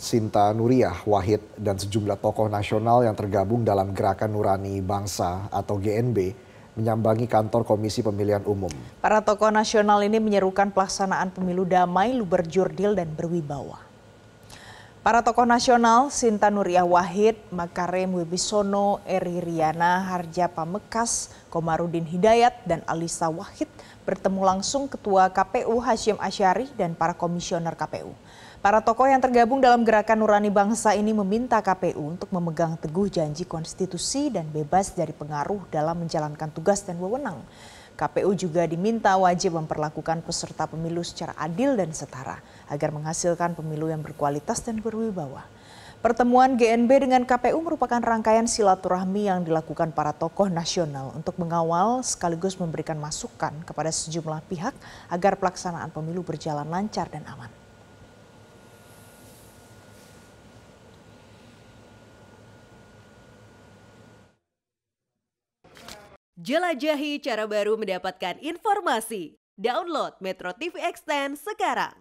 Sinta Nuriyah Wahid dan sejumlah tokoh nasional yang tergabung dalam Gerakan Nurani Bangsa atau GNB menyambangi kantor Komisi Pemilihan Umum. Para tokoh nasional ini menyerukan pelaksanaan pemilu damai, luber jurdil dan berwibawa. Para tokoh nasional Sinta Nuriyah Wahid, Makarem Wibisono, Eri Riana, Harja Pamekas, Komarudin Hidayat, dan Alisa Wahid – bertemu langsung Ketua KPU Hashim Asyari dan para komisioner KPU. Para tokoh yang tergabung dalam gerakan nurani bangsa ini meminta KPU untuk memegang teguh janji konstitusi dan bebas dari pengaruh dalam menjalankan tugas dan wewenang. KPU juga diminta wajib memperlakukan peserta pemilu secara adil dan setara agar menghasilkan pemilu yang berkualitas dan berwibawa. Pertemuan GNB dengan KPU merupakan rangkaian silaturahmi yang dilakukan para tokoh nasional untuk mengawal sekaligus memberikan masukan kepada sejumlah pihak agar pelaksanaan pemilu berjalan lancar dan aman. Jelajahi cara baru mendapatkan informasi. Download Metro TV Extend sekarang.